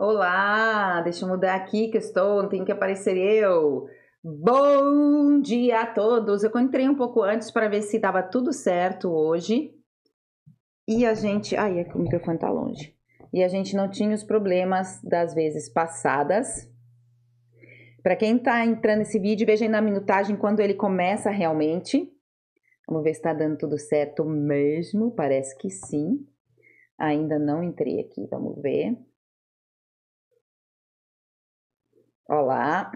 Olá, deixa eu mudar aqui que eu estou, não tem que aparecer eu. Bom dia a todos! Eu entrei um pouco antes para ver se estava tudo certo hoje. E a gente. Ai, é que o microfone tá longe. E a gente não tinha os problemas das vezes passadas. Para quem está entrando nesse vídeo, veja na minutagem quando ele começa realmente. Vamos ver se está dando tudo certo mesmo. Parece que sim. Ainda não entrei aqui, vamos ver. Olá.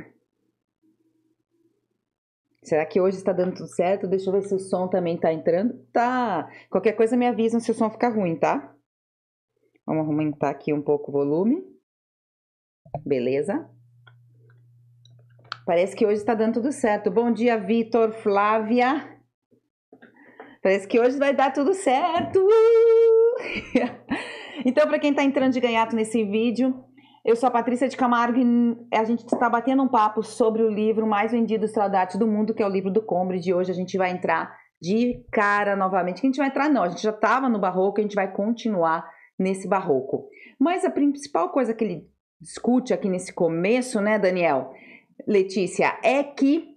Será que hoje está dando tudo certo? Deixa eu ver se o som também está entrando. Tá. Qualquer coisa me avisa se o som ficar ruim, tá? Vamos aumentar aqui um pouco o volume. Beleza? Parece que hoje está dando tudo certo. Bom dia, Vitor, Flávia. Parece que hoje vai dar tudo certo. então, para quem está entrando de ganhato nesse vídeo, eu sou a Patrícia de Camargo e a gente está batendo um papo sobre o livro mais vendido Saudades do Mundo, que é o livro do Combre. De hoje a gente vai entrar de cara novamente. Que a gente vai entrar, não, a gente já estava no barroco, a gente vai continuar nesse barroco. Mas a principal coisa que ele discute aqui nesse começo, né, Daniel? Letícia, é que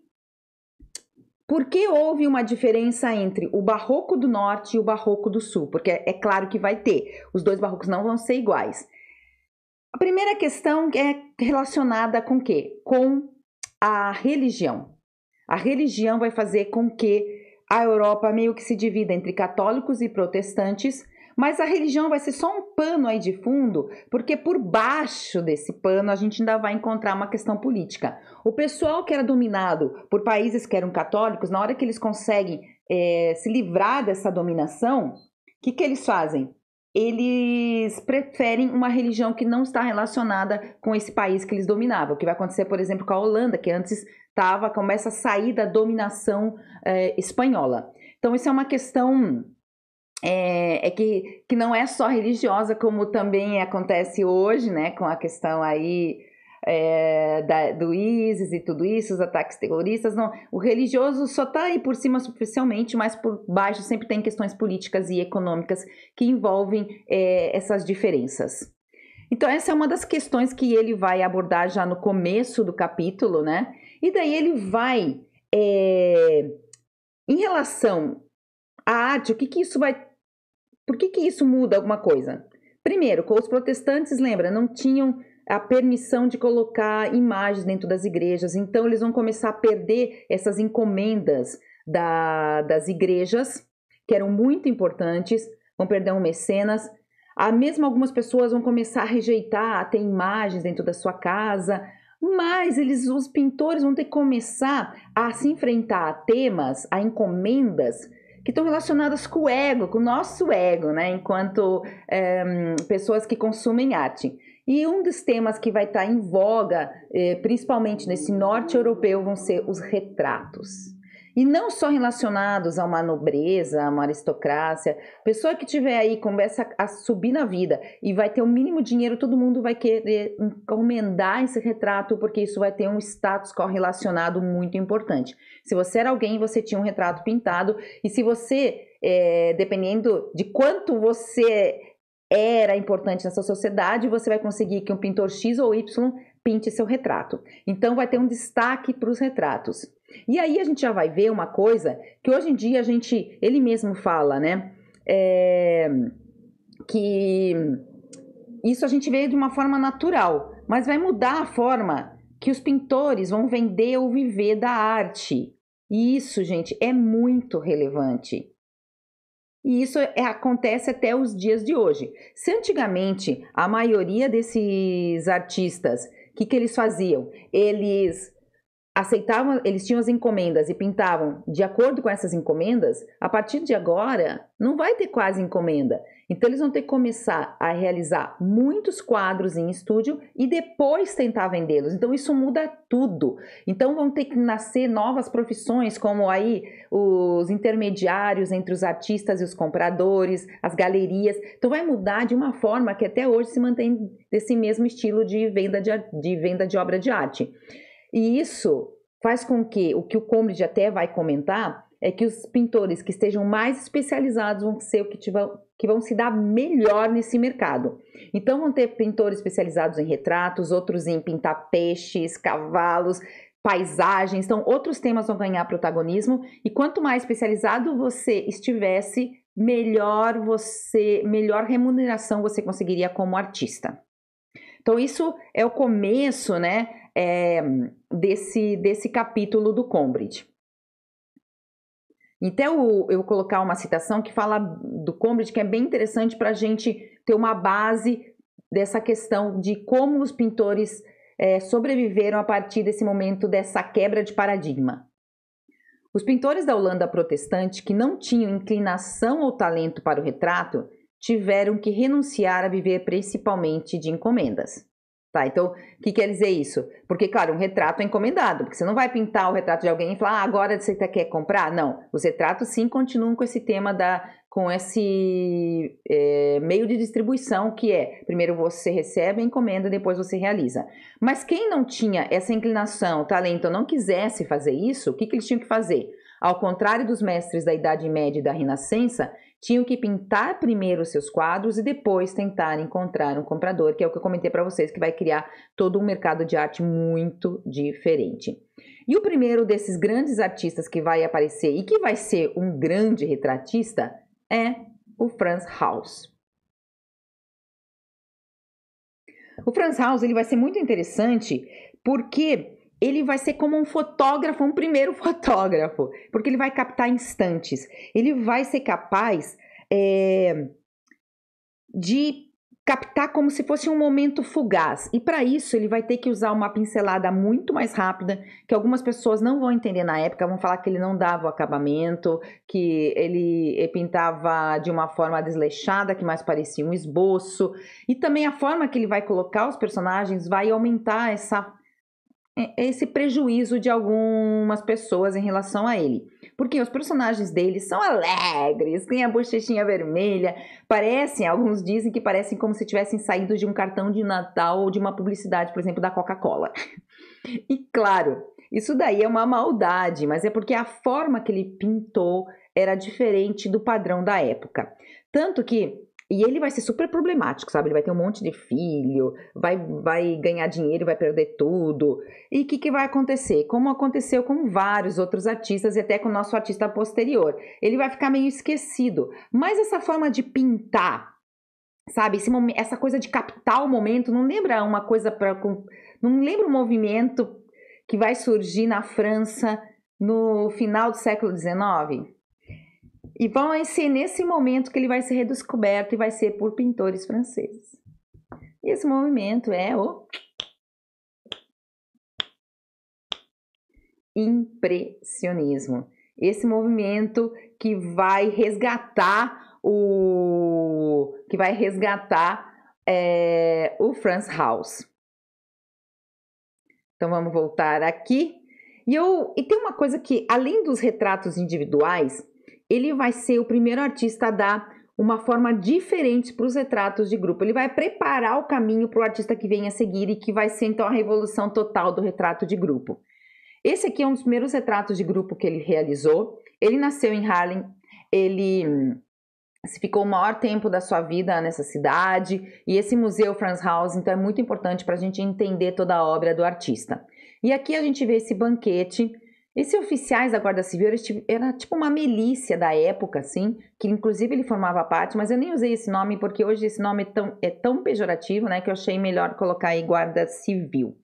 por que houve uma diferença entre o barroco do norte e o barroco do sul? Porque é claro que vai ter, os dois barrocos não vão ser iguais. A primeira questão é relacionada com quê? Com a religião. A religião vai fazer com que a Europa meio que se divida entre católicos e protestantes, mas a religião vai ser só um pano aí de fundo, porque por baixo desse pano a gente ainda vai encontrar uma questão política. O pessoal que era dominado por países que eram católicos, na hora que eles conseguem é, se livrar dessa dominação, o que, que eles fazem? eles preferem uma religião que não está relacionada com esse país que eles dominavam. O que vai acontecer, por exemplo, com a Holanda, que antes estava, começa a sair da dominação eh, espanhola. Então, isso é uma questão é, é, que, que não é só religiosa, como também acontece hoje, né, com a questão aí é, da, do ISIS e tudo isso, os ataques terroristas. Não, o religioso só está aí por cima superficialmente, mas por baixo sempre tem questões políticas e econômicas que envolvem é, essas diferenças. Então, essa é uma das questões que ele vai abordar já no começo do capítulo, né? E daí ele vai, é, em relação à arte, o que, que isso vai. Por que, que isso muda alguma coisa? Primeiro, os protestantes, lembra, não tinham a permissão de colocar imagens dentro das igrejas. Então, eles vão começar a perder essas encomendas da, das igrejas, que eram muito importantes, vão perder um mecenas. A ah, mesma algumas pessoas vão começar a rejeitar a ter imagens dentro da sua casa, mas eles, os pintores vão ter que começar a se enfrentar a temas, a encomendas que estão relacionadas com o ego, com o nosso ego, né? Enquanto é, pessoas que consumem arte. E um dos temas que vai estar tá em voga, eh, principalmente nesse norte europeu, vão ser os retratos e não só relacionados a uma nobreza, a uma aristocracia. Pessoa que tiver aí começa a subir na vida e vai ter o mínimo dinheiro, todo mundo vai querer encomendar esse retrato porque isso vai ter um status correlacionado muito importante. Se você era alguém, você tinha um retrato pintado e se você é, dependendo de quanto você era importante nessa sociedade, você vai conseguir que um pintor X ou Y pinte seu retrato. Então vai ter um destaque para os retratos. E aí a gente já vai ver uma coisa que hoje em dia a gente, ele mesmo fala, né? É, que isso a gente vê de uma forma natural, mas vai mudar a forma que os pintores vão vender ou viver da arte. E isso, gente, é muito relevante. E isso é, acontece até os dias de hoje. Se antigamente a maioria desses artistas, o que, que eles faziam? Eles aceitavam, eles tinham as encomendas e pintavam de acordo com essas encomendas, a partir de agora não vai ter quase encomenda. Então, eles vão ter que começar a realizar muitos quadros em estúdio e depois tentar vendê-los. Então, isso muda tudo. Então, vão ter que nascer novas profissões, como aí os intermediários entre os artistas e os compradores, as galerias. Então, vai mudar de uma forma que até hoje se mantém desse mesmo estilo de venda de, de venda de obra de arte. E isso faz com que o que o Comrade até vai comentar é que os pintores que estejam mais especializados vão ser o que, tivam, que vão se dar melhor nesse mercado. Então vão ter pintores especializados em retratos, outros em pintar peixes, cavalos, paisagens. Então outros temas vão ganhar protagonismo e quanto mais especializado você estivesse, melhor você, melhor remuneração você conseguiria como artista. Então isso é o começo, né, é, desse desse capítulo do Combridge. Então, eu vou colocar uma citação que fala do Combridge, que é bem interessante para a gente ter uma base dessa questão de como os pintores é, sobreviveram a partir desse momento dessa quebra de paradigma. Os pintores da Holanda protestante que não tinham inclinação ou talento para o retrato tiveram que renunciar a viver principalmente de encomendas. Tá, então, o que quer dizer isso? Porque, claro, um retrato é encomendado, porque você não vai pintar o retrato de alguém e falar, ah, agora você tá, quer comprar? Não, os retratos sim continuam com esse tema da, com esse é, meio de distribuição que é, primeiro você recebe a encomenda, depois você realiza. Mas quem não tinha essa inclinação, talento, não quisesse fazer isso, o que, que eles tinham que fazer? Ao contrário dos mestres da Idade Média e da Renascença, tinham que pintar primeiro os seus quadros e depois tentar encontrar um comprador, que é o que eu comentei para vocês, que vai criar todo um mercado de arte muito diferente. E o primeiro desses grandes artistas que vai aparecer e que vai ser um grande retratista é o Franz Haus. O Franz Haus ele vai ser muito interessante porque ele vai ser como um fotógrafo, um primeiro fotógrafo, porque ele vai captar instantes. Ele vai ser capaz é, de captar como se fosse um momento fugaz. E para isso, ele vai ter que usar uma pincelada muito mais rápida, que algumas pessoas não vão entender na época, vão falar que ele não dava o acabamento, que ele eh, pintava de uma forma desleixada, que mais parecia um esboço. E também a forma que ele vai colocar os personagens vai aumentar essa é, esse prejuízo de algumas pessoas em relação a ele. Porque os personagens dele são alegres, têm a bochechinha vermelha, parecem, alguns dizem que parecem como se tivessem saído de um cartão de Natal ou de uma publicidade, por exemplo, da Coca-Cola. E claro, isso daí é uma maldade, mas é porque a forma que ele pintou era diferente do padrão da época. Tanto que e ele vai ser super problemático, sabe? Ele vai ter um monte de filho, vai, vai ganhar dinheiro, vai perder tudo. E o que, que vai acontecer? Como aconteceu com vários outros artistas e até com o nosso artista posterior. Ele vai ficar meio esquecido. Mas essa forma de pintar, sabe? Esse, essa coisa de captar o momento, não lembra uma coisa para. Não lembra um movimento que vai surgir na França no final do século XIX? E vai ser nesse momento que ele vai ser redescoberto e vai ser por pintores franceses. Esse movimento é o impressionismo. Esse movimento que vai resgatar o que vai resgatar é, o Franz House. Então vamos voltar aqui. E, eu, e tem uma coisa que, além dos retratos individuais, ele vai ser o primeiro artista a dar uma forma diferente para os retratos de grupo. Ele vai preparar o caminho para o artista que vem a seguir e que vai ser então a revolução total do retrato de grupo. Esse aqui é um dos primeiros retratos de grupo que ele realizou. Ele nasceu em Harlem, ele hum, ficou o maior tempo da sua vida nessa cidade e esse museu Franz House então é muito importante para a gente entender toda a obra do artista. E aqui a gente vê esse banquete esses oficiais da Guarda Civil era tipo uma milícia da época, assim, que inclusive ele formava parte, mas eu nem usei esse nome porque hoje esse nome é tão, é tão pejorativo, né, que eu achei melhor colocar aí Guarda Civil.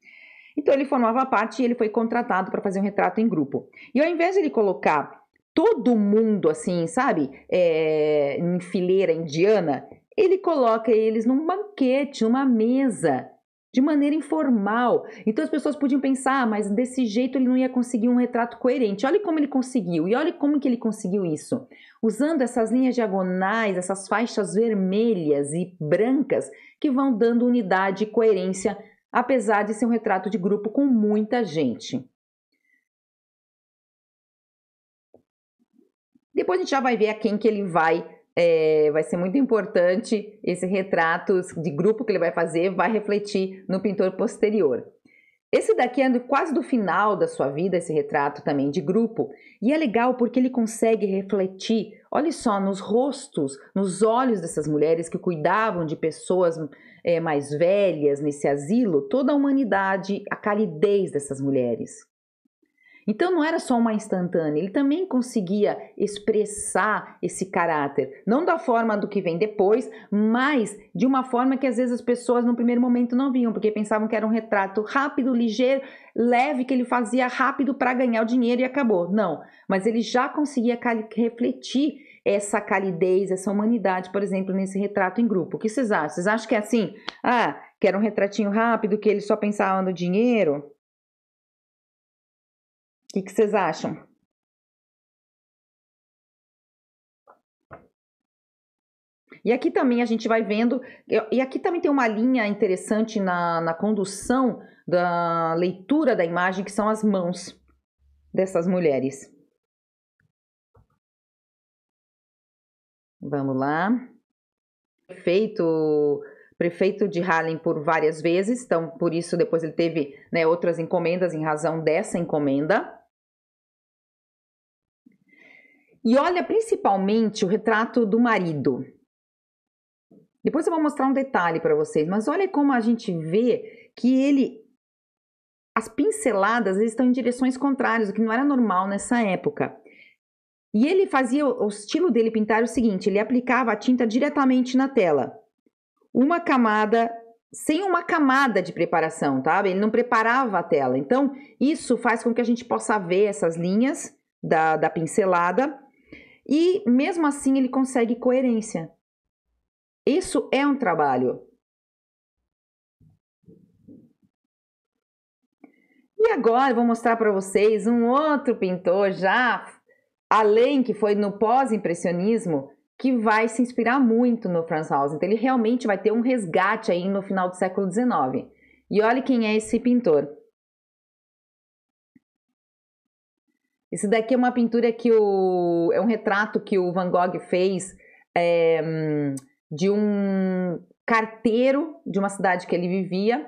Então ele formava parte e ele foi contratado para fazer um retrato em grupo. E ao invés de ele colocar todo mundo assim, sabe, é, em fileira indiana, ele coloca eles num banquete, numa mesa, de maneira informal. Então as pessoas podiam pensar, ah, mas desse jeito ele não ia conseguir um retrato coerente. Olha como ele conseguiu e olha como que ele conseguiu isso. Usando essas linhas diagonais, essas faixas vermelhas e brancas que vão dando unidade e coerência, apesar de ser um retrato de grupo com muita gente. Depois a gente já vai ver a quem que ele vai é, vai ser muito importante esse retrato de grupo que ele vai fazer, vai refletir no pintor posterior. Esse daqui é quase do final da sua vida, esse retrato também de grupo, e é legal porque ele consegue refletir, olha só, nos rostos, nos olhos dessas mulheres que cuidavam de pessoas é, mais velhas nesse asilo, toda a humanidade, a calidez dessas mulheres. Então não era só uma instantânea, ele também conseguia expressar esse caráter, não da forma do que vem depois, mas de uma forma que às vezes as pessoas no primeiro momento não viam, porque pensavam que era um retrato rápido, ligeiro, leve que ele fazia rápido para ganhar o dinheiro e acabou. Não, mas ele já conseguia refletir essa calidez, essa humanidade, por exemplo, nesse retrato em grupo. O que vocês acham? Vocês acham que é assim? Ah, que era um retratinho rápido, que ele só pensava no dinheiro? que, que vocês acham? E aqui também a gente vai vendo, e aqui também tem uma linha interessante na, na condução da leitura da imagem, que são as mãos dessas mulheres. Vamos lá. Prefeito, prefeito de Harlem por várias vezes, então por isso depois ele teve né, outras encomendas em razão dessa encomenda e olha principalmente o retrato do marido. Depois eu vou mostrar um detalhe para vocês, mas olha como a gente vê que ele as pinceladas estão em direções contrárias, o que não era normal nessa época. E ele fazia o estilo dele pintar era o seguinte: ele aplicava a tinta diretamente na tela, uma camada sem uma camada de preparação, tá? Ele não preparava a tela. Então isso faz com que a gente possa ver essas linhas da, da pincelada e mesmo assim ele consegue coerência. Isso é um trabalho. E agora eu vou mostrar para vocês um outro pintor já além que foi no pós-impressionismo que vai se inspirar muito no Franz Hals. Então ele realmente vai ter um resgate aí no final do século XIX. E olha quem é esse pintor. Esse daqui é uma pintura que o. É um retrato que o Van Gogh fez é, de um carteiro de uma cidade que ele vivia.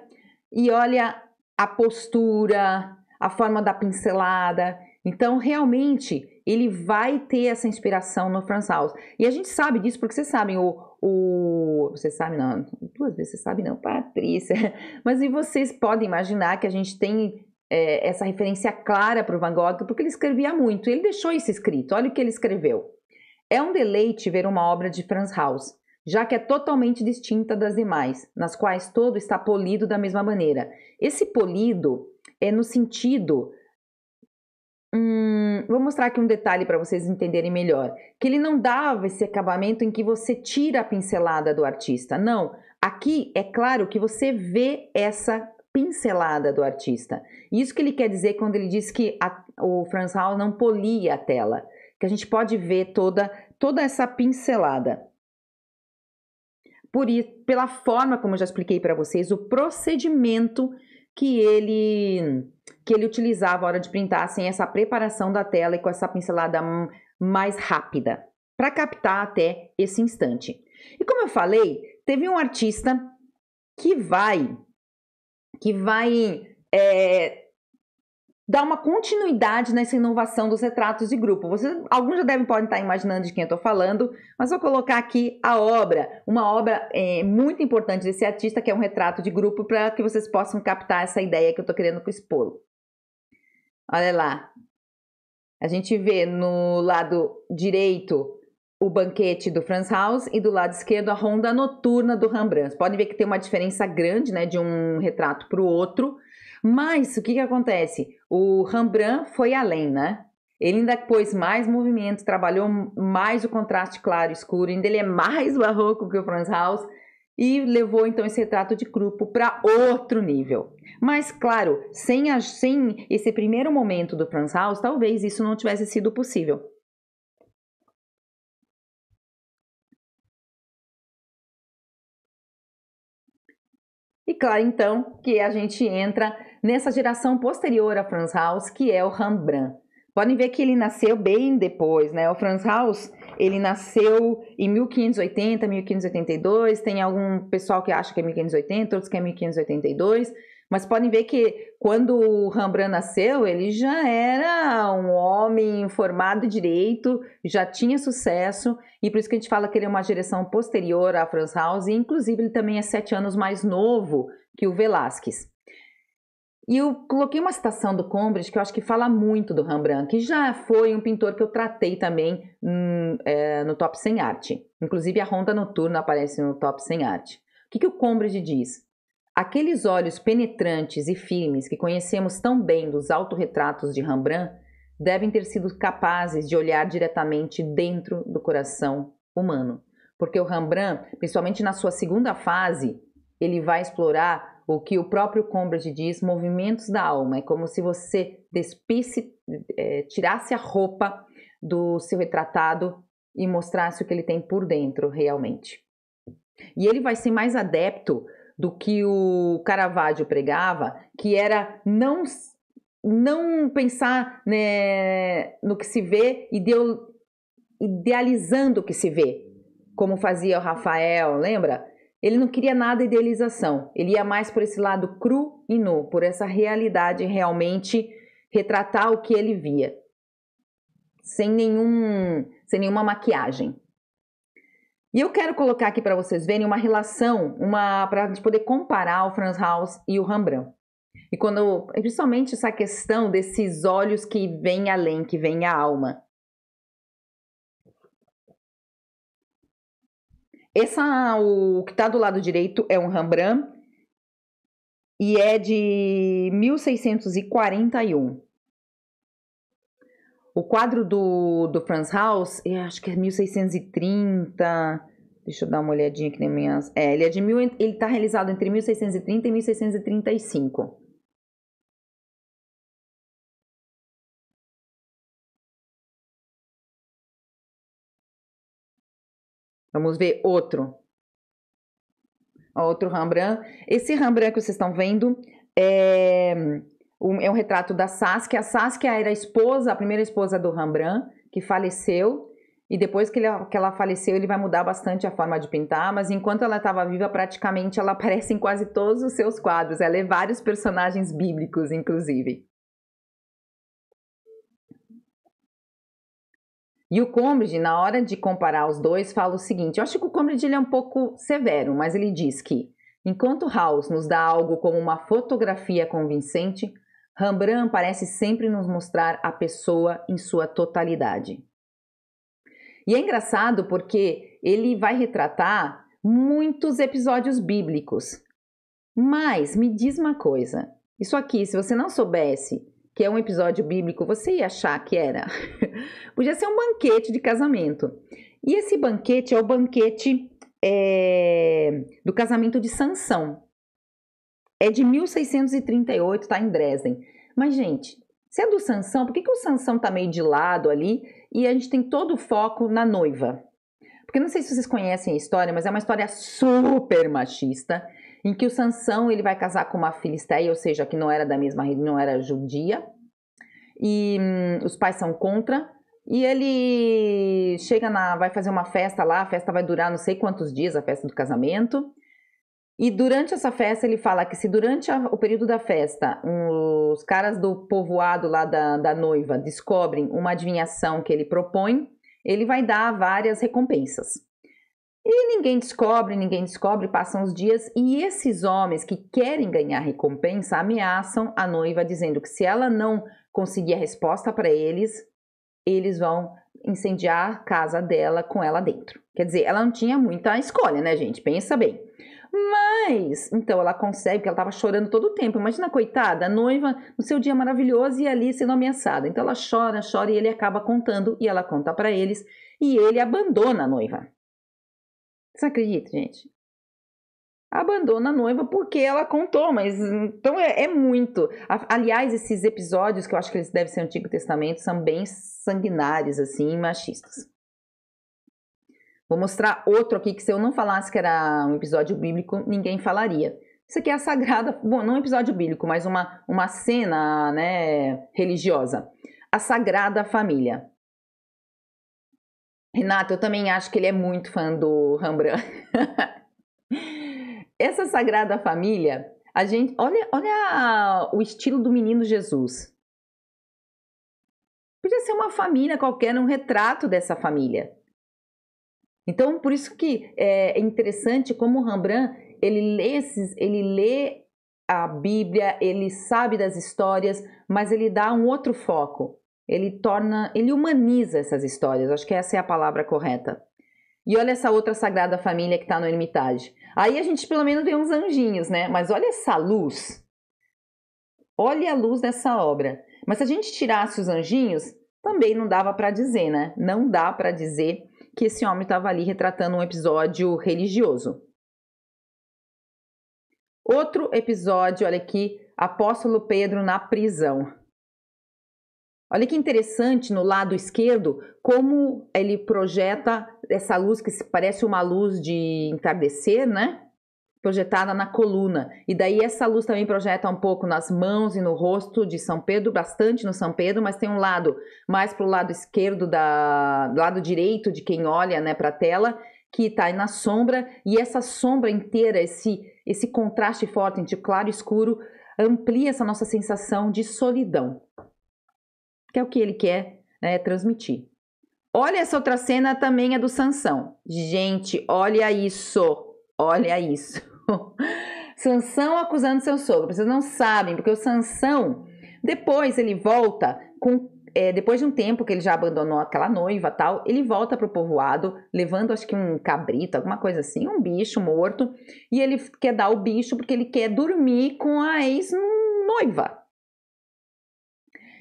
E olha a postura, a forma da pincelada. Então, realmente, ele vai ter essa inspiração no Franz House. E a gente sabe disso porque vocês sabem, o, o. Você sabe, não, duas vezes você sabe, não, Patrícia. Mas e vocês podem imaginar que a gente tem é, essa referência clara para o Van Gogh, porque ele escrevia muito, ele deixou isso escrito, olha o que ele escreveu. É um deleite ver uma obra de Franz Haus, já que é totalmente distinta das demais, nas quais todo está polido da mesma maneira. Esse polido é no sentido Hum, vou mostrar aqui um detalhe para vocês entenderem melhor. Que ele não dava esse acabamento em que você tira a pincelada do artista. Não. Aqui é claro que você vê essa pincelada do artista. Isso que ele quer dizer quando ele diz que a, o Franz Hall não polia a tela, que a gente pode ver toda toda essa pincelada. Por isso, pela forma como eu já expliquei para vocês, o procedimento que ele que ele utilizava a hora de printar, sem essa preparação da tela e com essa pincelada mais rápida, para captar até esse instante. E como eu falei, teve um artista que vai que vai é, dar uma continuidade nessa inovação dos retratos de grupo. alguns já devem podem estar imaginando de quem eu estou falando, mas vou colocar aqui a obra, uma obra é, muito importante desse artista, que é um retrato de grupo, para que vocês possam captar essa ideia que eu estou querendo expor. Olha lá. A gente vê no lado direito o banquete do Franz Haus e do lado esquerdo a ronda noturna do Rembrandt. Pode ver que tem uma diferença grande, né, de um retrato para o outro. Mas o que, que acontece? O Rembrandt foi além, né? Ele ainda pôs mais movimento, trabalhou mais o contraste claro e escuro, ainda ele é mais barroco que o Franz Haus e levou então esse retrato de grupo para outro nível. Mas claro, sem, a, sem esse primeiro momento do Franz Haus, talvez isso não tivesse sido possível. claro, então, que a gente entra nessa geração posterior a Franz Haus, que é o Rembrandt. Podem ver que ele nasceu bem depois, né? O Franz Haus, ele nasceu em 1580, 1582, tem algum pessoal que acha que é 1580, outros que é 1582, mas podem ver que quando o Rembrandt nasceu, ele já era um homem formado direito, já tinha sucesso, e por isso que a gente fala que ele é uma geração posterior à Franz Hals e inclusive ele também é sete anos mais novo que o Velázquez. E eu coloquei uma citação do Combres que eu acho que fala muito do Rembrandt, que já foi um pintor que eu tratei também hum, é, no Top 100 Arte. Inclusive a Ronda Noturna aparece no Top 100 Arte. O que, que o Combres diz? Aqueles olhos penetrantes e firmes que conhecemos tão bem dos autorretratos de Rembrandt devem ter sido capazes de olhar diretamente dentro do coração humano, porque o Rembrandt, principalmente na sua segunda fase, ele vai explorar o que o próprio Combridge diz, movimentos da alma. É como se você despisse, é, tirasse a roupa do seu retratado e mostrasse o que ele tem por dentro realmente. E ele vai ser mais adepto do que o Caravaggio pregava, que era não não pensar né, no que se vê e idealizando o que se vê, como fazia o Rafael, lembra? Ele não queria nada idealização, ele ia mais por esse lado cru e nu, por essa realidade realmente retratar o que ele via, sem, nenhum, sem nenhuma maquiagem. E eu quero colocar aqui para vocês verem uma relação, uma para a gente poder comparar o Franz Haus e o Rembrandt. E quando, principalmente essa questão desses olhos que vêm além, que vêm a alma. Essa, o que está do lado direito é um Rembrandt e é de 1641. O quadro do, do Franz Haus, acho que é 1630. Deixa eu dar uma olhadinha aqui nas minhas. É, ele é de mil, ele está realizado entre 1630 e 1635. Vamos ver outro. Outro Rembrandt. Esse Rembrandt que vocês estão vendo é um, é um retrato da Saskia. A Saskia era a esposa, a primeira esposa do Rembrandt, que faleceu. E depois que, ele, que ela faleceu, ele vai mudar bastante a forma de pintar, mas enquanto ela estava viva, praticamente ela aparece em quase todos os seus quadros. Ela é vários personagens bíblicos, inclusive. E o Combridge, na hora de comparar os dois, fala o seguinte: eu acho que o Combridge ele é um pouco severo, mas ele diz que enquanto House nos dá algo como uma fotografia convincente, Rembrandt parece sempre nos mostrar a pessoa em sua totalidade. E é engraçado porque ele vai retratar muitos episódios bíblicos. Mas me diz uma coisa: isso aqui, se você não soubesse que é um episódio bíblico, você ia achar que era. Podia ser um banquete de casamento. E esse banquete é o banquete é, do casamento de Sansão. É de 1638, tá em Dresden. Mas, gente, se é do Sansão, por que, que o Sansão tá meio de lado ali e a gente tem todo o foco na noiva? Porque não sei se vocês conhecem a história, mas é uma história super machista, em que o Sansão ele vai casar com uma filisteia, ou seja, que não era da mesma rede, não era judia, e hum, os pais são contra, e ele chega na, vai fazer uma festa lá, a festa vai durar não sei quantos dias, a festa do casamento, e durante essa festa, ele fala que se durante a, o período da festa, um, os caras do povoado lá da, da noiva descobrem uma adivinhação que ele propõe, ele vai dar várias recompensas. E ninguém descobre, ninguém descobre, passam os dias e esses homens que querem ganhar recompensa ameaçam a noiva dizendo que se ela não conseguir a resposta para eles, eles vão incendiar a casa dela com ela dentro. Quer dizer, ela não tinha muita escolha, né, gente? Pensa bem. Mas, então ela consegue, porque ela estava chorando todo o tempo. Imagina, coitada, a noiva no seu dia maravilhoso e ali sendo ameaçada. Então ela chora, chora e ele acaba contando e ela conta para eles e ele abandona a noiva. Você acredita, gente? abandona a noiva porque ela contou, mas então é, é, muito. Aliás, esses episódios que eu acho que eles devem ser Antigo Testamento são bem sanguinários assim, machistas. Vou mostrar outro aqui que se eu não falasse que era um episódio bíblico, ninguém falaria. Isso aqui é a sagrada, bom, não um episódio bíblico, mas uma, uma cena né, religiosa. A Sagrada Família. Renato, eu também acho que ele é muito fã do Rembrandt. Essa Sagrada Família, a gente, olha, olha o estilo do menino Jesus. Podia ser uma família qualquer, um retrato dessa família. Então, por isso que é, é interessante como Rembrandt ele lê, esses, ele lê a Bíblia, ele sabe das histórias, mas ele dá um outro foco. Ele torna, ele humaniza essas histórias. Acho que essa é a palavra correta. E olha essa outra Sagrada Família que está no Hermitage. Aí a gente pelo menos tem uns anjinhos, né? Mas olha essa luz. Olha a luz dessa obra. Mas se a gente tirasse os anjinhos, também não dava para dizer, né? Não dá para dizer que esse homem estava ali retratando um episódio religioso. Outro episódio, olha aqui, apóstolo Pedro na prisão. Olha que interessante no lado esquerdo como ele projeta essa luz que parece uma luz de entardecer, né? projetada na coluna. E daí essa luz também projeta um pouco nas mãos e no rosto de São Pedro, bastante no São Pedro, mas tem um lado mais para o lado esquerdo da do lado direito de quem olha, né, para a tela, que está na sombra e essa sombra inteira, esse esse contraste forte entre claro e escuro amplia essa nossa sensação de solidão, que é o que ele quer né, transmitir. Olha essa outra cena também é do Sansão. Gente, olha isso, olha isso. Sansão acusando seu sogro. Vocês não sabem, porque o Sansão, depois ele volta com é, depois de um tempo que ele já abandonou aquela noiva tal, ele volta para o povoado, levando acho que um cabrito, alguma coisa assim, um bicho morto, e ele quer dar o bicho porque ele quer dormir com a ex-noiva.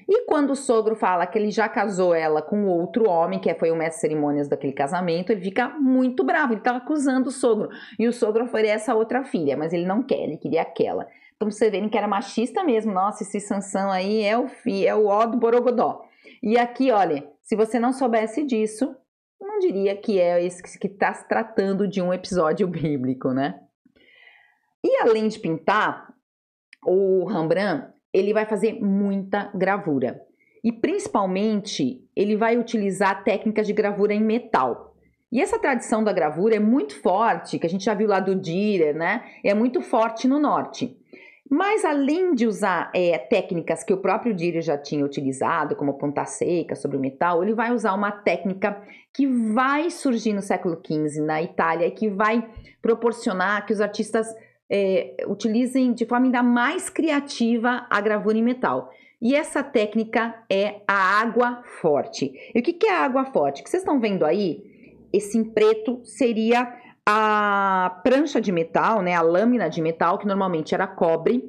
E quando o sogro fala que ele já casou ela com outro homem, que foi o mestre de cerimônias daquele casamento, ele fica muito bravo, ele tá acusando o sogro. E o sogro foi essa outra filha, mas ele não quer, ele queria aquela. Então vocês verem que era machista mesmo. Nossa, esse Sansão aí é o fi, é o ó do Borogodó. E aqui, olha, se você não soubesse disso, não diria que é esse que está se tratando de um episódio bíblico, né? E além de pintar, o Rembrandt ele vai fazer muita gravura. E principalmente, ele vai utilizar técnicas de gravura em metal. E essa tradição da gravura é muito forte, que a gente já viu lá do Dira, né? É muito forte no norte. Mas além de usar é, técnicas que o próprio Dira já tinha utilizado, como ponta seca sobre o metal, ele vai usar uma técnica que vai surgir no século XV na Itália e que vai proporcionar que os artistas é, utilizem de forma ainda mais criativa a gravura em metal. E essa técnica é a água forte. E o que, que é a água forte? O que vocês estão vendo aí, esse em preto seria a prancha de metal, né, a lâmina de metal, que normalmente era cobre.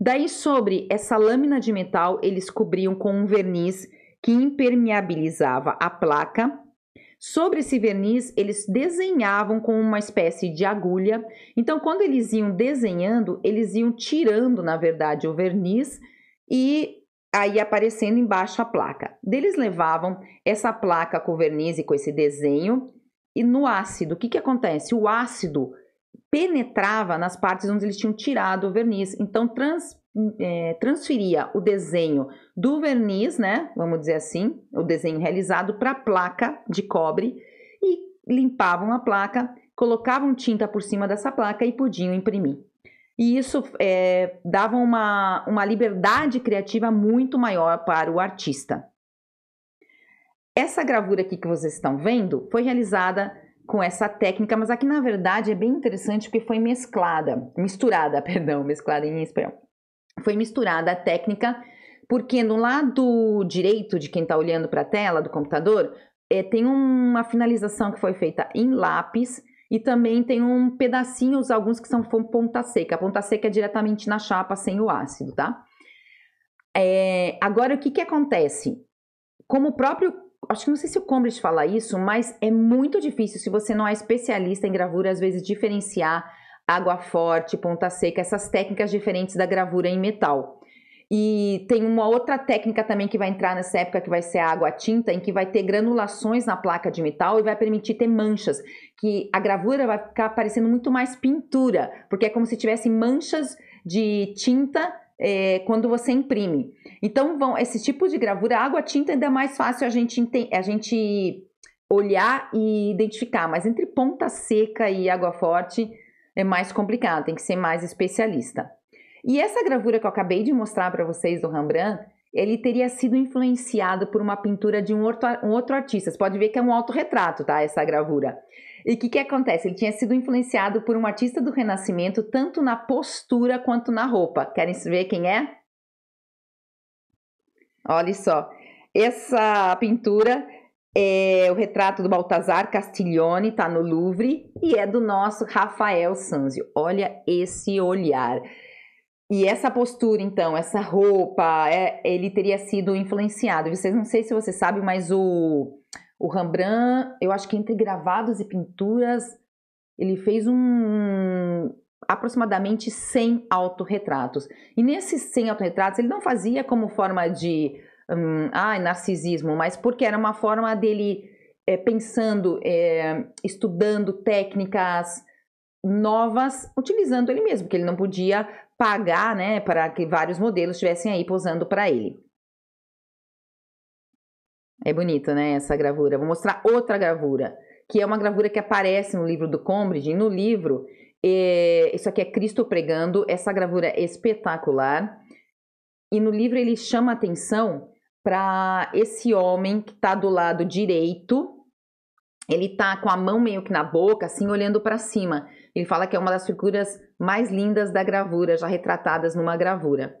Daí, sobre essa lâmina de metal, eles cobriam com um verniz que impermeabilizava a placa Sobre esse verniz, eles desenhavam com uma espécie de agulha. Então, quando eles iam desenhando, eles iam tirando, na verdade, o verniz e aí aparecendo embaixo a placa. Deles levavam essa placa com verniz e com esse desenho e no ácido. O que, que acontece? O ácido penetrava nas partes onde eles tinham tirado o verniz, então trans, é, transferia o desenho do verniz, né? Vamos dizer assim, o desenho realizado para a placa de cobre e limpavam a placa, colocavam tinta por cima dessa placa e podiam imprimir. E isso é, dava uma, uma liberdade criativa muito maior para o artista. Essa gravura aqui que vocês estão vendo foi realizada com essa técnica, mas aqui na verdade é bem interessante porque foi mesclada, misturada, perdão, mesclada em espanhol foi misturada a técnica, porque no lado direito de quem está olhando para a tela do computador, é, tem uma finalização que foi feita em lápis e também tem um pedacinhos, alguns que são ponta seca. A ponta seca é diretamente na chapa, sem o ácido, tá? É, agora, o que, que acontece? Como o próprio acho que não sei se o Combridge fala isso, mas é muito difícil se você não é especialista em gravura, às vezes diferenciar água forte, ponta seca, essas técnicas diferentes da gravura em metal. E tem uma outra técnica também que vai entrar nessa época, que vai ser a água tinta, em que vai ter granulações na placa de metal e vai permitir ter manchas, que a gravura vai ficar parecendo muito mais pintura, porque é como se tivesse manchas de tinta é, quando você imprime. Então, vão esse tipo de gravura, água tinta ainda é mais fácil a gente, a gente olhar e identificar, mas entre ponta seca e água forte é mais complicado, tem que ser mais especialista. E essa gravura que eu acabei de mostrar para vocês do Rembrandt, ele teria sido influenciado por uma pintura de um outro, um outro artista. Você pode ver que é um autorretrato, tá? Essa gravura. E o que, que acontece? Ele tinha sido influenciado por um artista do Renascimento, tanto na postura quanto na roupa. Querem ver quem é? Olha só. Essa pintura é, o retrato do Baltazar Castiglione está no Louvre e é do nosso Rafael Sanzio. Olha esse olhar. E essa postura, então, essa roupa, é, ele teria sido influenciado. Vocês não sei se você sabe, mas o, o Rembrandt, eu acho que entre gravados e pinturas, ele fez um aproximadamente 100 autorretratos. E nesses 100 autorretratos, ele não fazia como forma de hum, ah, narcisismo, mas porque era uma forma dele é, pensando, é, estudando técnicas novas, utilizando ele mesmo, porque ele não podia pagar, né, para que vários modelos estivessem aí posando para ele. É bonito, né, essa gravura. Vou mostrar outra gravura, que é uma gravura que aparece no livro do Combridge. No livro, é, isso aqui é Cristo pregando, essa gravura é espetacular. E no livro ele chama atenção para esse homem que está do lado direito. Ele tá com a mão meio que na boca, assim, olhando para cima. Ele fala que é uma das figuras mais lindas da gravura, já retratadas numa gravura.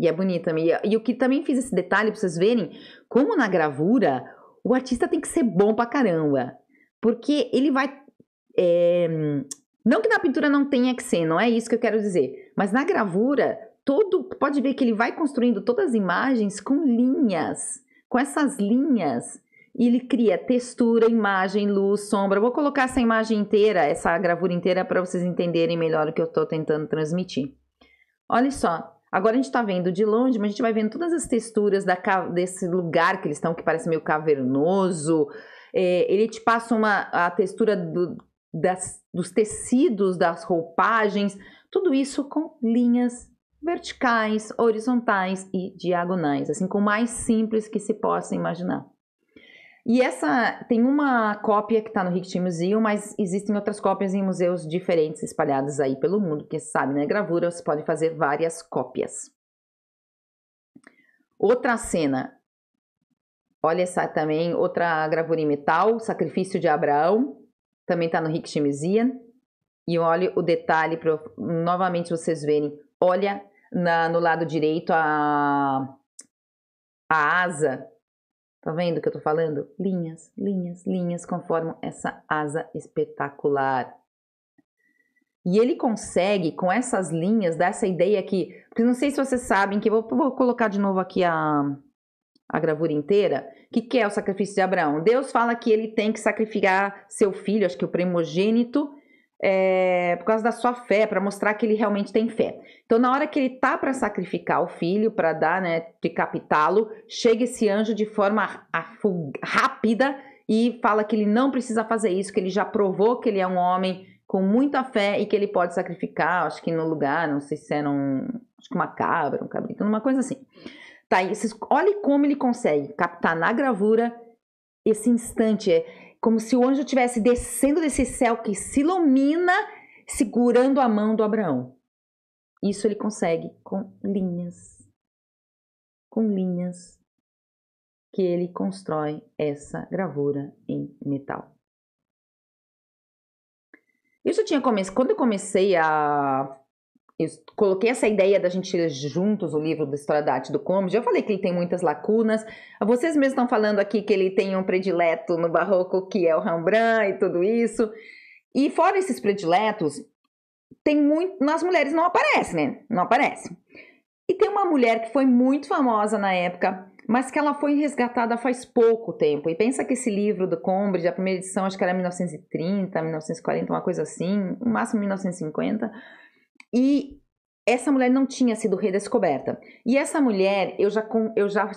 E é bonita. E, e o que também fiz esse detalhe para vocês verem, como na gravura, o artista tem que ser bom para caramba. Porque ele vai é, não que na pintura não tenha que ser, não é isso que eu quero dizer. Mas na gravura, todo pode ver que ele vai construindo todas as imagens com linhas, com essas linhas. E ele cria textura, imagem, luz, sombra. Eu vou colocar essa imagem inteira, essa gravura inteira, para vocês entenderem melhor o que eu estou tentando transmitir. Olha só, Agora a gente está vendo de longe, mas a gente vai vendo todas as texturas da, desse lugar que eles estão, que parece meio cavernoso. É, ele te passa uma, a textura do, das, dos tecidos, das roupagens, tudo isso com linhas verticais, horizontais e diagonais, assim com mais simples que se possa imaginar. E essa tem uma cópia que está no Hicktin Museum, mas existem outras cópias em museus diferentes espalhados aí pelo mundo, porque sabe, né? Gravura você pode fazer várias cópias. Outra cena. Olha essa também, outra gravura em metal, Sacrifício de Abraão, também está no Rick Chimizian. E olha o detalhe novamente vocês verem. Olha na, no lado direito a, a asa. Tá vendo o que eu tô falando? Linhas, linhas, linhas conformam essa asa espetacular. E ele consegue, com essas linhas, dar essa ideia aqui. Porque não sei se vocês sabem, que vou, vou colocar de novo aqui a, a gravura inteira, que que é o sacrifício de Abraão? Deus fala que ele tem que sacrificar seu filho, acho que o primogênito, é, por causa da sua fé, para mostrar que ele realmente tem fé. Então, na hora que ele tá para sacrificar o filho, para dar, né, decapitá-lo, chega esse anjo de forma rápida e fala que ele não precisa fazer isso, que ele já provou que ele é um homem com muita fé e que ele pode sacrificar, acho que no lugar, não sei se era um, acho que uma cabra, um cabrito, uma coisa assim. Tá, esses, olha como ele consegue captar na gravura esse instante. É como se o anjo estivesse descendo desse céu que se ilumina, segurando a mão do Abraão. Isso ele consegue com linhas. Com linhas que ele constrói essa gravura em metal. Isso tinha começo Quando eu comecei a eu coloquei essa ideia da gente ler juntos o livro da História da Arte do Comedy. Eu falei que ele tem muitas lacunas. Vocês mesmos estão falando aqui que ele tem um predileto no barroco que é o Rembrandt e tudo isso. E fora esses prediletos, tem muito. Nas mulheres não aparece, né? Não aparece. E tem uma mulher que foi muito famosa na época, mas que ela foi resgatada faz pouco tempo. E pensa que esse livro do Combridge, a primeira edição, acho que era 1930, 1940, uma coisa assim, no máximo 1950 e essa mulher não tinha sido redescoberta. E essa mulher, eu já, eu já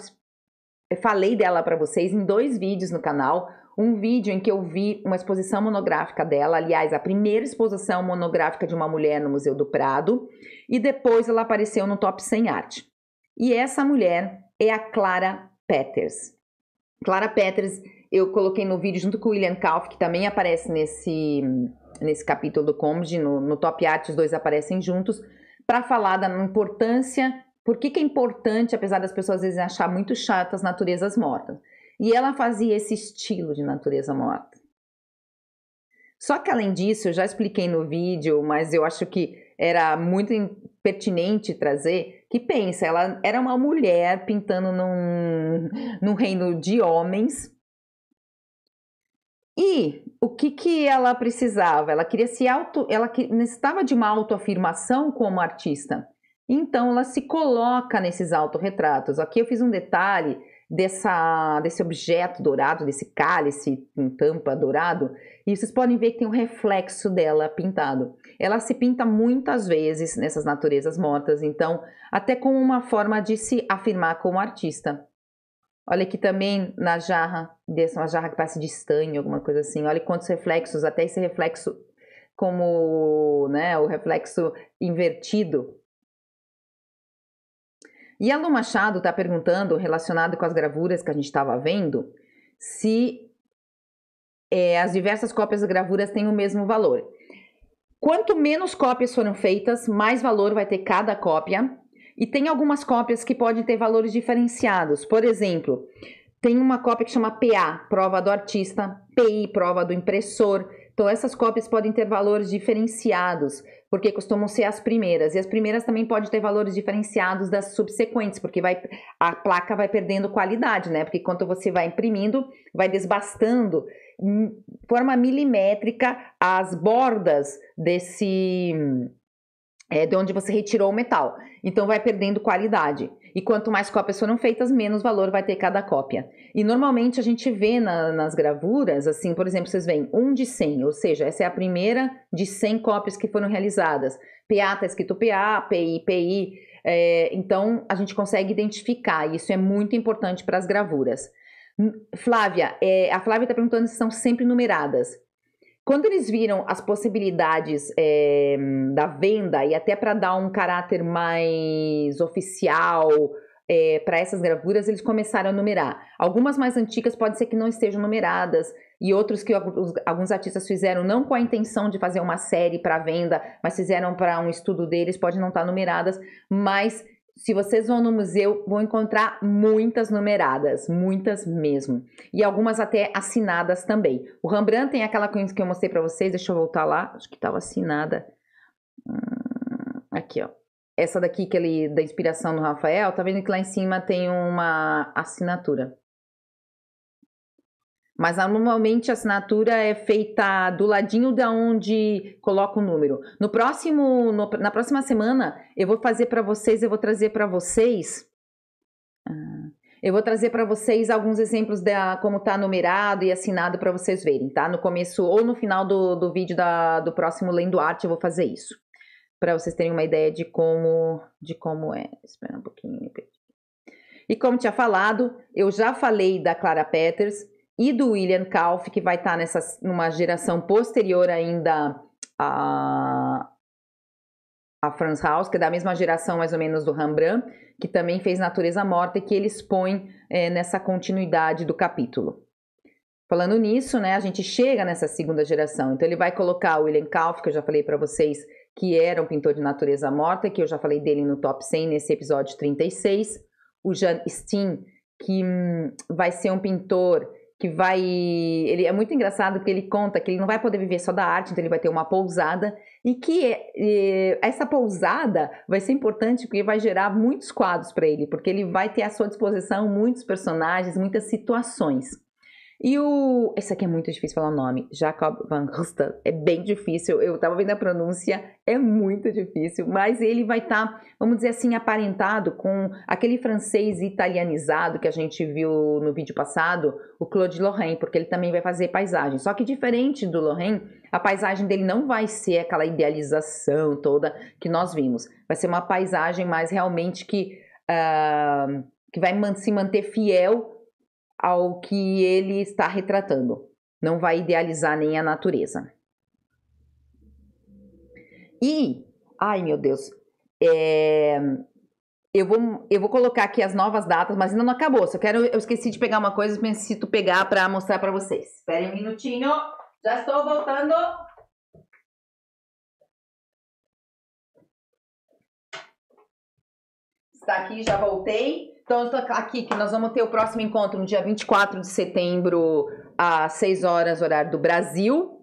falei dela para vocês em dois vídeos no canal. Um vídeo em que eu vi uma exposição monográfica dela, aliás, a primeira exposição monográfica de uma mulher no Museu do Prado, e depois ela apareceu no Top 100 Arte. E essa mulher é a Clara Peters. Clara Peters, eu coloquei no vídeo junto com o William Kauf, que também aparece nesse nesse capítulo do Comedy, no, no Top Art, os dois aparecem juntos, para falar da importância, por que, que é importante, apesar das pessoas às vezes achar muito chatas, naturezas mortas. E ela fazia esse estilo de natureza morta. Só que além disso, eu já expliquei no vídeo, mas eu acho que era muito pertinente trazer, que pensa, ela era uma mulher pintando num, num reino de homens, e o que, que ela precisava? Ela queria se auto, ela necessitava de uma autoafirmação como artista. Então ela se coloca nesses autorretratos. Aqui eu fiz um detalhe dessa, desse objeto dourado, desse cálice com tampa dourado, e vocês podem ver que tem um reflexo dela pintado. Ela se pinta muitas vezes nessas naturezas mortas, então até como uma forma de se afirmar como artista. Olha aqui também na jarra, dessa é uma jarra que parece de estanho, alguma coisa assim. Olha quantos reflexos, até esse reflexo como, né, o reflexo invertido. E a Lu Machado está perguntando, relacionado com as gravuras que a gente estava vendo, se é, as diversas cópias de gravuras têm o mesmo valor. Quanto menos cópias foram feitas, mais valor vai ter cada cópia. E tem algumas cópias que podem ter valores diferenciados. Por exemplo, tem uma cópia que chama PA, prova do artista, PI, prova do impressor. Então, essas cópias podem ter valores diferenciados, porque costumam ser as primeiras. E as primeiras também podem ter valores diferenciados das subsequentes, porque vai, a placa vai perdendo qualidade, né? Porque quando você vai imprimindo, vai desbastando forma milimétrica as bordas desse é, de onde você retirou o metal. Então vai perdendo qualidade. E quanto mais cópias foram feitas, menos valor vai ter cada cópia. E normalmente a gente vê na, nas gravuras, assim, por exemplo, vocês veem um de 100, ou seja, essa é a primeira de 100 cópias que foram realizadas. PA está escrito PA, PI, PI. É, então a gente consegue identificar, e isso é muito importante para as gravuras. Hum, Flávia, é, a Flávia está perguntando se são sempre numeradas. Quando eles viram as possibilidades é, da venda e até para dar um caráter mais oficial é, eh, para essas gravuras, eles começaram a numerar. Algumas mais antigas pode ser que não estejam numeradas e outros que alguns artistas fizeram não com a intenção de fazer uma série para venda, mas fizeram para um estudo deles, pode não estar tá numeradas, mas se vocês vão no museu, vão encontrar muitas numeradas, muitas mesmo. E algumas até assinadas também. O Rembrandt tem aquela coisa que eu mostrei para vocês, deixa eu voltar lá, acho que estava assinada. Hum, aqui, ó. Essa daqui que ele da inspiração do Rafael, tá vendo que lá em cima tem uma assinatura. Mas normalmente a assinatura é feita do ladinho da onde coloca o número. No próximo, no, na próxima semana eu vou fazer para vocês, eu vou trazer para vocês, ah, eu vou trazer para vocês alguns exemplos da como tá numerado e assinado para vocês verem, tá? No começo ou no final do, do vídeo da, do próximo Lendo Arte eu vou fazer isso, para vocês terem uma ideia de como de como é. Espera um pouquinho. E como tinha falado, eu já falei da Clara Peters e do William Kauf, que vai estar tá nessa, numa geração posterior ainda a, a Franz Haus, que é da mesma geração mais ou menos do Rembrandt, que também fez Natureza Morta e que ele expõe é, eh, nessa continuidade do capítulo. Falando nisso, né, a gente chega nessa segunda geração. Então ele vai colocar o William Kauf, que eu já falei para vocês, que era um pintor de natureza morta, que eu já falei dele no top 100 nesse episódio 36. O Jan Steen, que hum, vai ser um pintor que vai. Ele é muito engraçado porque ele conta que ele não vai poder viver só da arte, então ele vai ter uma pousada e que e, essa pousada vai ser importante porque vai gerar muitos quadros para ele, porque ele vai ter à sua disposição muitos personagens, muitas situações. E o. Esse aqui é muito difícil falar o nome. Jacob Van Rusten. É bem difícil. Eu tava vendo a pronúncia, é muito difícil. Mas ele vai estar, tá, vamos dizer assim, aparentado com aquele francês italianizado que a gente viu no vídeo passado, o Claude Lorrain, porque ele também vai fazer paisagem. Só que diferente do Lorrain, a paisagem dele não vai ser aquela idealização toda que nós vimos. Vai ser uma paisagem mais realmente que. Uh, que vai se manter fiel ao que ele está retratando. Não vai idealizar nem a natureza. E, ai meu Deus, é, eu, vou, eu vou colocar aqui as novas datas, mas ainda não acabou. Só quero, eu esqueci de pegar uma coisa, preciso pegar para mostrar para vocês. Esperem um minutinho, já estou voltando. daqui, tá já voltei. Então, eu tô aqui que nós vamos ter o próximo encontro no dia 24 de setembro, às 6 horas, horário do Brasil.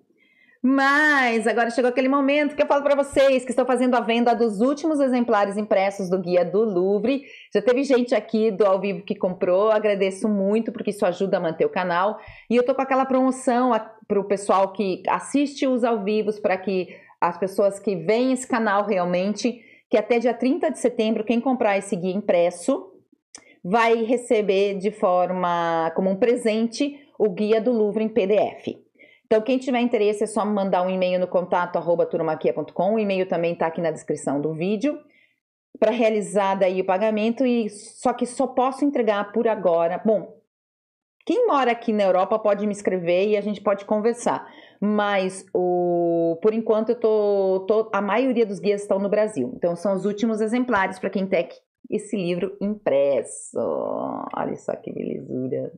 Mas agora chegou aquele momento que eu falo para vocês que estou fazendo a venda dos últimos exemplares impressos do Guia do Louvre. Já teve gente aqui do ao vivo que comprou, agradeço muito porque isso ajuda a manter o canal. E eu tô com aquela promoção para o pessoal que assiste os ao vivos para que as pessoas que veem esse canal realmente que até dia 30 de setembro, quem comprar esse guia impresso vai receber de forma como um presente o guia do Louvre em PDF. Então, quem tiver interesse é só mandar um e-mail no contato arroba turmaquia.com. O e-mail também está aqui na descrição do vídeo para realizar daí o pagamento e só que só posso entregar por agora. Bom, quem mora aqui na Europa pode me escrever e a gente pode conversar. Mas o, por enquanto eu tô, tô a maioria dos guias estão no Brasil. Então são os últimos exemplares para quem tem esse livro impresso. Olha só que belezura.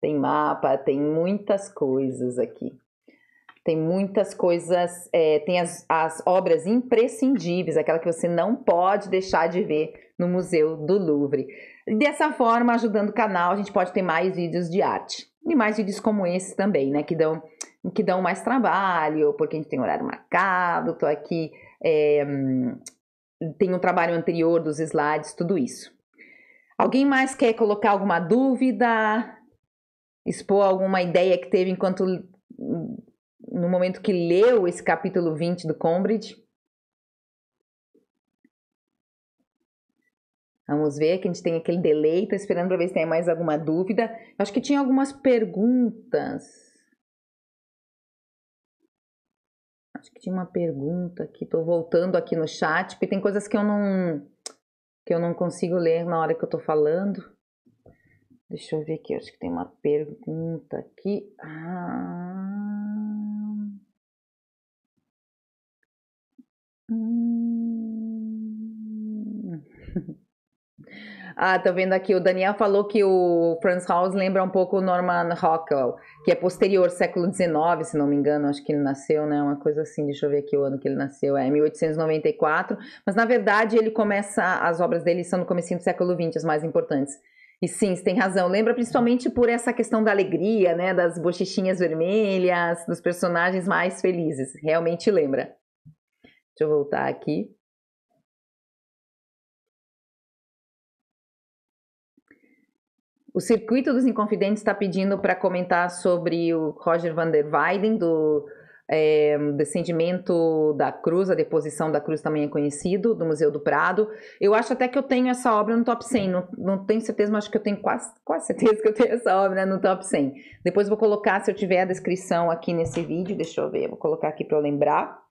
Tem mapa, tem muitas coisas aqui. Tem muitas coisas, é, tem as, as obras imprescindíveis, aquela que você não pode deixar de ver no Museu do Louvre. Dessa forma, ajudando o canal, a gente pode ter mais vídeos de arte. E mais vídeos como esse também, né? Que dão que dão mais trabalho, porque a gente tem horário marcado, tô aqui, é, tem o um trabalho anterior dos slides, tudo isso. Alguém mais quer colocar alguma dúvida? Expor alguma ideia que teve enquanto no momento que leu esse capítulo 20 do Combridge? Vamos ver que a gente tem aquele delay, tô esperando para ver se tem mais alguma dúvida. Acho que tinha algumas perguntas. Acho que tinha uma pergunta que estou voltando aqui no chat, porque tem coisas que eu não que eu não consigo ler na hora que eu estou falando. Deixa eu ver aqui, acho que tem uma pergunta aqui. Ah... Hum... Ah, tô vendo aqui, o Daniel falou que o Franz Haus lembra um pouco o Norman Rockwell, que é posterior, século XIX, se não me engano, acho que ele nasceu, né? Uma coisa assim, deixa eu ver aqui o ano que ele nasceu, é 1894. Mas, na verdade, ele começa, as obras dele são no começo do século XX, as mais importantes. E sim, você tem razão. Lembra principalmente por essa questão da alegria, né? Das bochechinhas vermelhas, dos personagens mais felizes. Realmente lembra. Deixa eu voltar aqui. O Circuito dos Inconfidentes está pedindo para comentar sobre o Roger van der Weyden, do é, Descendimento da Cruz, a Deposição da Cruz também é conhecido, do Museu do Prado. Eu acho até que eu tenho essa obra no top 100, não, não tenho certeza, mas acho que eu tenho quase, quase certeza que eu tenho essa obra no top 100. Depois vou colocar, se eu tiver a descrição aqui nesse vídeo, deixa eu ver, vou colocar aqui para eu lembrar.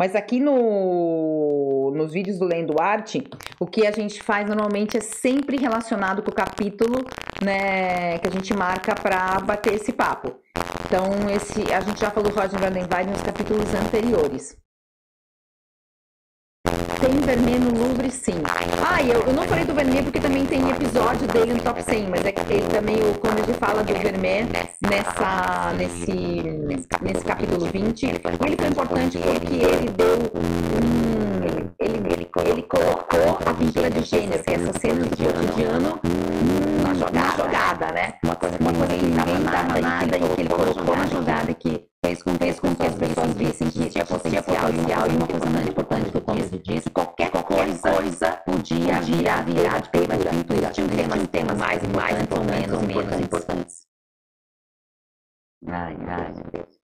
Mas aqui no, nos vídeos do Lendo Arte, o que a gente faz normalmente é sempre relacionado com o capítulo né, que a gente marca para bater esse papo. Então, esse, a gente já falou do Roger Gardenwine nos capítulos anteriores. Tem vermelho no Louvre, sim. Ah, eu, eu não falei do vermelho porque também tem episódio dele no Top 100, mas é que ele também, o Comedy fala do vermelho nessa, nesse, nesse, capítulo 20. ele foi importante porque ele deu um... Ele, ele colocou a vírgula de gênero, que é essa cena do cotidiano, na jogada, na jogada né? Uma coisa, uma coisa que ninguém dava nada, nada e que ele colocou na jogada que fez com fez com que as pessoas vissem é que tinha potencial e uma coisa muito importante do começo disso, qualquer coisa, coisa podia virar, virar de tema de pintura, tinha um tema mais e mais, ou menos, menos importantes. Ai, ai, meu Deus.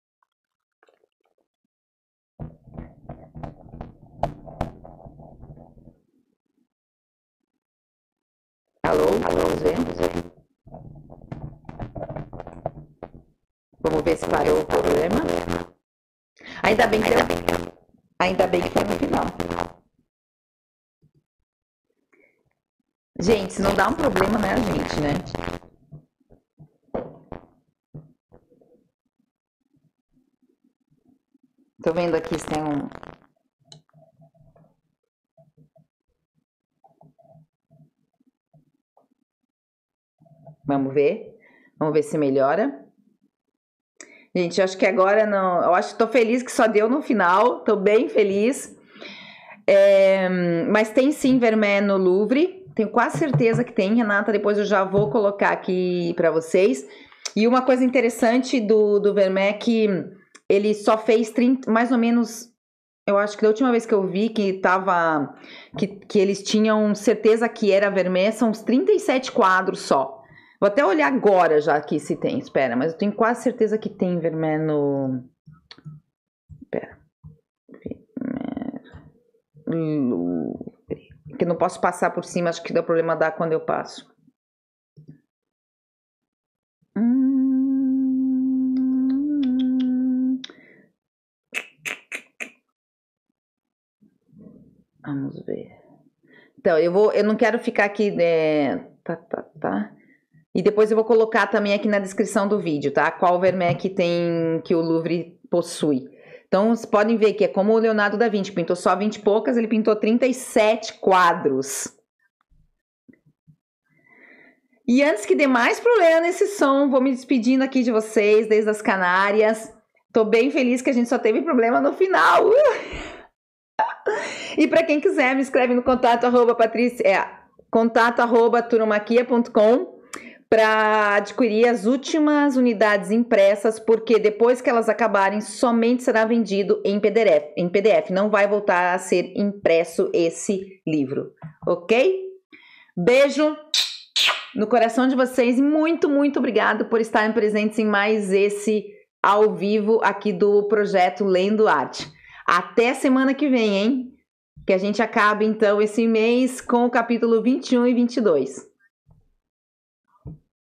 Alô, alô, vemos, vemos. resolver, esclareceu o problema. Ainda bem que, ainda, bem. que foi no final. Gente, se não dá um problema, né, a gente, né? Tô vendo aqui se tem um. Vamos ver. Vamos ver se melhora. Gente, acho que agora não. Eu acho que tô feliz que só deu no final. Tô bem feliz. É, mas tem sim vermé no Louvre. Tenho quase certeza que tem, Renata. Depois eu já vou colocar aqui para vocês. E uma coisa interessante do, do Vermeer é que ele só fez 30, mais ou menos. Eu acho que da última vez que eu vi que tava. que, que eles tinham certeza que era vermé, são uns 37 quadros só. Vou até olhar agora já aqui se tem. Espera, mas eu tenho quase certeza que tem Vermeer no. Espera. Vermeer. Louvre. Que eu não posso passar por cima, acho que dá problema dar quando eu passo. Hum. Vamos ver. Então, eu vou. Eu não quero ficar aqui. É... Tá, tá, tá. E depois eu vou colocar também aqui na descrição do vídeo, tá? Qual vermeck tem que o Louvre possui. Então, vocês podem ver que é como o Leonardo da Vinci pintou só 20 e poucas, ele pintou 37 quadros. E antes que dê mais problema nesse som, vou me despedindo aqui de vocês, desde as Canárias. Tô bem feliz que a gente só teve problema no final. Uh! e para quem quiser, me escreve no contato arroba patrícia, é, contato arroba turomaquia.com para adquirir as últimas unidades impressas, porque depois que elas acabarem, somente será vendido em PDF. Em PDF não vai voltar a ser impresso esse livro, ok? Beijo no coração de vocês e muito, muito obrigado por estarem presentes em mais esse ao vivo aqui do projeto Lendo Arte. Até semana que vem, hein? Que a gente acabe então esse mês com o capítulo 21 e 22.